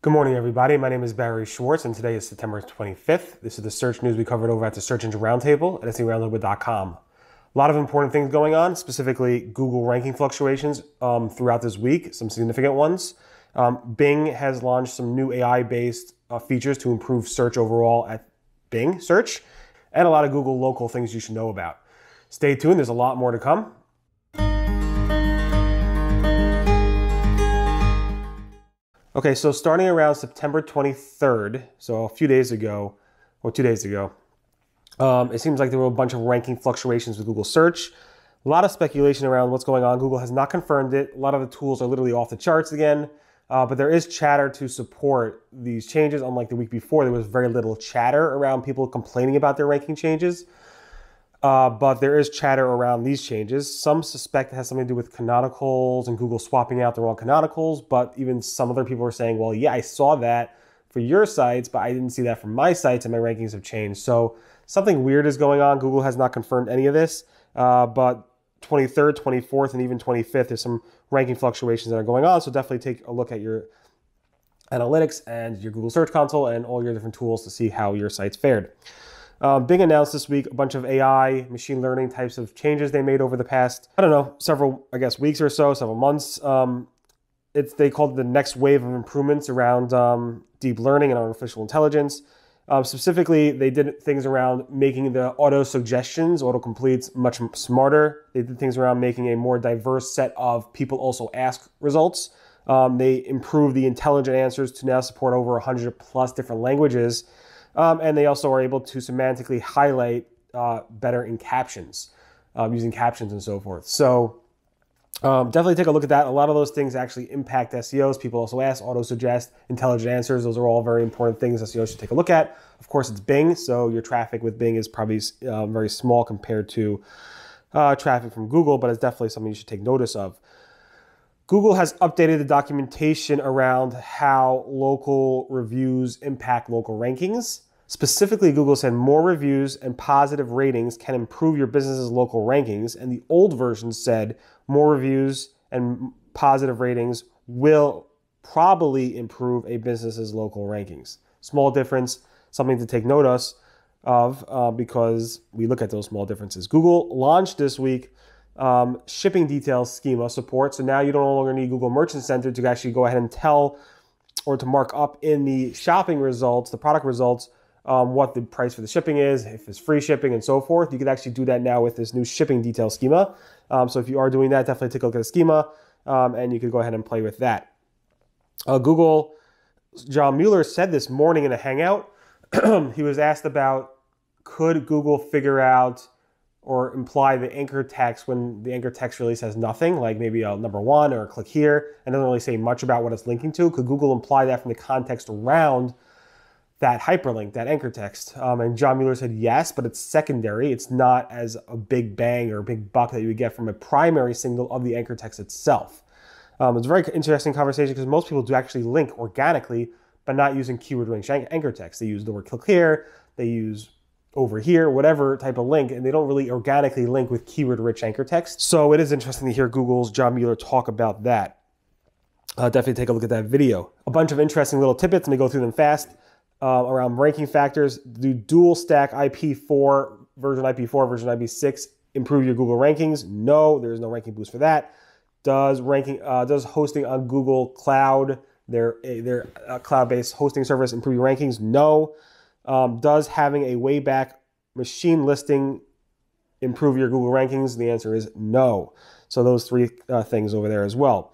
Good morning, everybody. My name is Barry Schwartz, and today is September 25th. This is the search news we covered over at the Search Engine Roundtable at SERoundtable.com. A lot of important things going on, specifically Google ranking fluctuations um, throughout this week, some significant ones. Um, Bing has launched some new AI based uh, features to improve search overall at Bing search, and a lot of Google local things you should know about. Stay tuned, there's a lot more to come. Okay, so starting around September 23rd, so a few days ago, or two days ago, um, it seems like there were a bunch of ranking fluctuations with Google search. A lot of speculation around what's going on. Google has not confirmed it. A lot of the tools are literally off the charts again, uh, but there is chatter to support these changes. Unlike the week before, there was very little chatter around people complaining about their ranking changes. Uh, but there is chatter around these changes. Some suspect it has something to do with canonicals and Google swapping out the wrong canonicals, but even some other people are saying, well, yeah, I saw that for your sites, but I didn't see that for my sites and my rankings have changed. So something weird is going on. Google has not confirmed any of this, uh, but 23rd, 24th, and even 25th, there's some ranking fluctuations that are going on. So definitely take a look at your analytics and your Google Search Console and all your different tools to see how your sites fared. Um, announced this week a bunch of AI, machine learning types of changes they made over the past, I don't know, several, I guess, weeks or so, several months. Um, it's they called it the next wave of improvements around um, deep learning and artificial intelligence. Um, specifically, they did things around making the auto suggestions, auto completes, much smarter. They did things around making a more diverse set of people also ask results. Um, they improved the intelligent answers to now support over 100 plus different languages. Um, and they also are able to semantically highlight uh, better in captions, um, using captions and so forth. So um, definitely take a look at that. A lot of those things actually impact SEOs. People also ask, auto suggest, intelligent answers. Those are all very important things SEOs should take a look at. Of course, it's Bing, so your traffic with Bing is probably uh, very small compared to uh, traffic from Google, but it's definitely something you should take notice of. Google has updated the documentation around how local reviews impact local rankings. Specifically, Google said more reviews and positive ratings can improve your business's local rankings, and the old version said more reviews and positive ratings will probably improve a business's local rankings. Small difference, something to take notice of uh, because we look at those small differences. Google launched this week um, shipping details schema support. So now you don't no longer need Google Merchant Center to actually go ahead and tell or to mark up in the shopping results, the product results, um, what the price for the shipping is, if it's free shipping and so forth. You can actually do that now with this new shipping detail schema. Um, so if you are doing that, definitely take a look at the schema um, and you can go ahead and play with that. Uh, Google, John Mueller said this morning in a Hangout, he was asked about could Google figure out or imply the anchor text when the anchor text really has nothing, like maybe a number one or a click here, and doesn't really say much about what it's linking to. Could Google imply that from the context around that hyperlink, that anchor text? Um, and John Mueller said yes, but it's secondary. It's not as a big bang or a big buck that you would get from a primary signal of the anchor text itself. Um, it's a very interesting conversation because most people do actually link organically, but not using keyword rich anchor text. They use the word click here, they use over here, whatever type of link, and they don't really organically link with keyword rich anchor text. So it is interesting to hear Google's John Mueller talk about that. Uh, definitely take a look at that video. A bunch of interesting little tidbits. Let me go through them fast. Uh, around ranking factors, do dual stack IP4, version IP4, version IP6 improve your Google rankings? No, there's no ranking boost for that. Does ranking, uh, does hosting on Google Cloud, their their uh, cloud-based hosting service, improve your rankings? No. Um, does having a Wayback machine listing improve your Google rankings? The answer is no. So those three uh, things over there as well.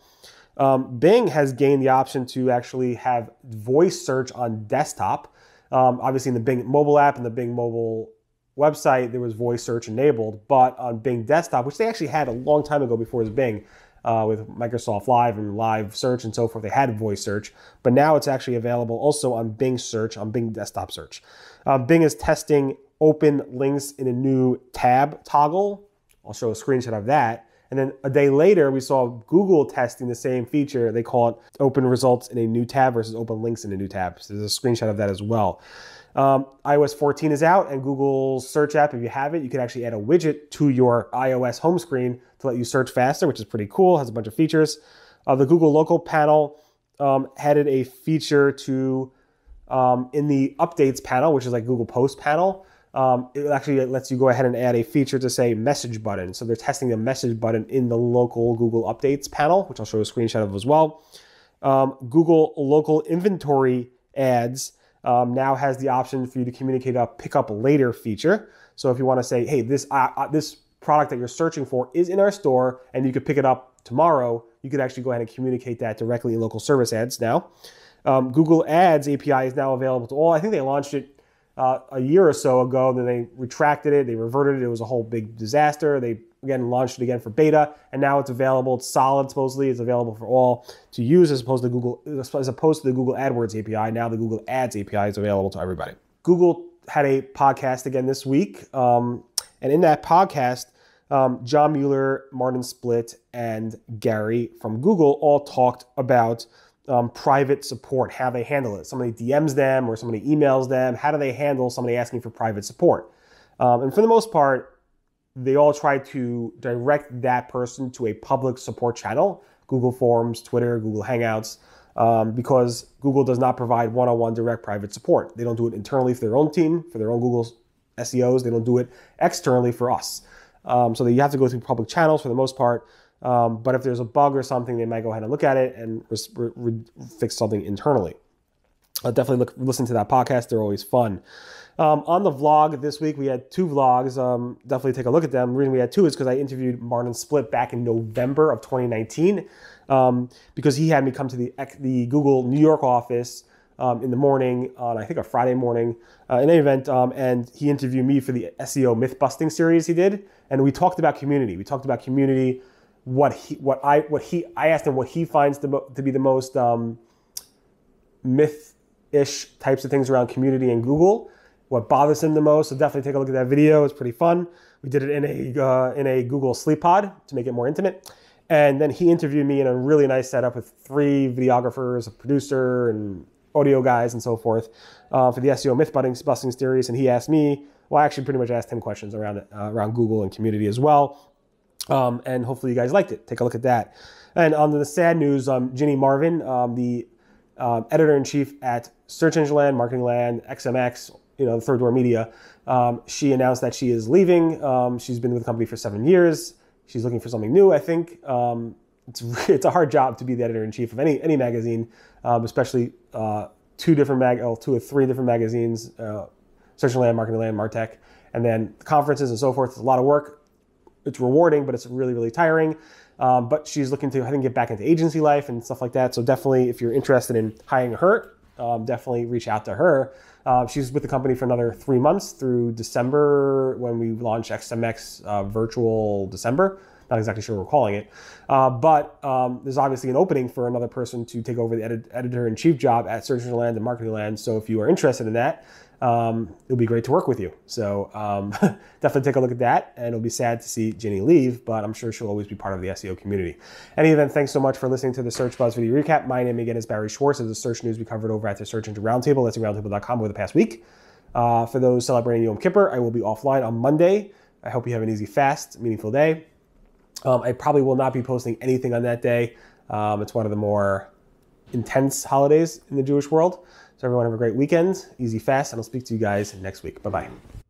Um, Bing has gained the option to actually have voice search on desktop. Um, obviously, in the Bing mobile app and the Bing mobile website, there was voice search enabled, but on Bing desktop, which they actually had a long time ago before it was Bing, uh, with Microsoft Live and Live Search and so forth. They had voice search, but now it's actually available also on Bing Search, on Bing Desktop Search. Uh, Bing is testing open links in a new tab toggle. I'll show a screenshot of that. And then a day later, we saw Google testing the same feature. They call it open results in a new tab versus open links in a new tab. So there's a screenshot of that as well. Um, iOS 14 is out, and Google's search app, if you have it, you can actually add a widget to your iOS home screen to let you search faster, which is pretty cool, has a bunch of features. Uh, the Google Local panel um, added a feature to um, in the updates panel, which is like Google Post panel, um, it actually lets you go ahead and add a feature to say message button. So they're testing the message button in the local Google Updates panel, which I'll show a screenshot of as well. Um, Google local inventory ads um, now has the option for you to communicate a pick up later feature. So if you want to say, hey, this uh, uh, this product that you're searching for is in our store and you could pick it up tomorrow, you could actually go ahead and communicate that directly in local service ads now. Um, Google Ads API is now available to all. I think they launched it uh, a year or so ago. Then they retracted it, they reverted it. It was a whole big disaster. They again launched it again for beta, and now it's available. It's solid supposedly. It's available for all to use as opposed to Google as opposed to the Google AdWords API. Now the Google Ads API is available to everybody. Google had a podcast again this week, um, and in that podcast. Um, John Mueller, Martin Split, and Gary from Google all talked about um, private support, how they handle it. Somebody DMs them or somebody emails them. How do they handle somebody asking for private support? Um, and for the most part, they all try to direct that person to a public support channel Google Forms, Twitter, Google Hangouts, um, because Google does not provide one on one direct private support. They don't do it internally for their own team, for their own Google SEOs. They don't do it externally for us. Um, so that you have to go through public channels for the most part. Um, but if there's a bug or something, they might go ahead and look at it and re- re- fix something internally. I'll uh, definitely look, listen to that podcast. They're always fun. Um, on the vlog this week, we had two vlogs. Um, definitely take a look at them. The reason we had two is because I interviewed Martin Split back in November of 2019 um, because he had me come to the, the Google New York office um, in the morning on, I think, a Friday morning, uh, in any event. Um, and he interviewed me for the SEO myth busting series he did. And we talked about community. We talked about community what he what I what he I asked him what he finds to, to be the most um, myth-ish types of things around community and Google, what bothers him the most. So definitely take a look at that video; it's pretty fun. We did it in a uh, in a Google Sleep Pod to make it more intimate, and then he interviewed me in a really nice setup with three videographers, a producer, and audio guys, and so forth uh, for the SEO myth busting series. And he asked me, well, I actually pretty much asked him questions around uh, around Google and community as well. Um, and hopefully you guys liked it. Take a look at that. And on the sad news, um, Ginny Marvin, um, the uh, um, editor in chief at Search Engine Land, Marketing Land, XMX, you know, Third Door Media, um, she announced that she is leaving. Um, she's been with the company for seven years. She's looking for something new, I think. it's, it's a hard job to be the editor in chief of any any magazine, especially uh, two different mag, two or three different magazines, uh, Search and Land, Marketing Land, Martech, and then conferences and so forth. It's a lot of work it's rewarding, but it's really really tiring. Um, but she's looking to I think get back into agency life and stuff like that. So definitely, if you're interested in hiring her, um, definitely reach out to her. Uh, she's with the company for another three months through December when we launch XMX uh, Virtual December. Not exactly sure we're calling it, uh, but um, there's obviously an opening for another person to take over the edit- editor in chief job at Search Engine Land and Marketing Land. So if you are interested in that, um, it would be great to work with you. So um, definitely take a look at that. And it'll be sad to see Ginny leave, but I'm sure she'll always be part of the SEO community. Any event, thanks so much for listening to the Search Buzz video recap. My name again is Barry Schwartz. As the search news we covered over at the Search Engine Roundtable, that's roundtable.com over the past week. Uh, for those celebrating Yom Kippur, I will be offline on Monday. I hope you have an easy fast, meaningful day. Um, I probably will not be posting anything on that day. Um, it's one of the more intense holidays in the Jewish world. So everyone have a great weekend, easy fast, and I'll speak to you guys next week. Bye bye.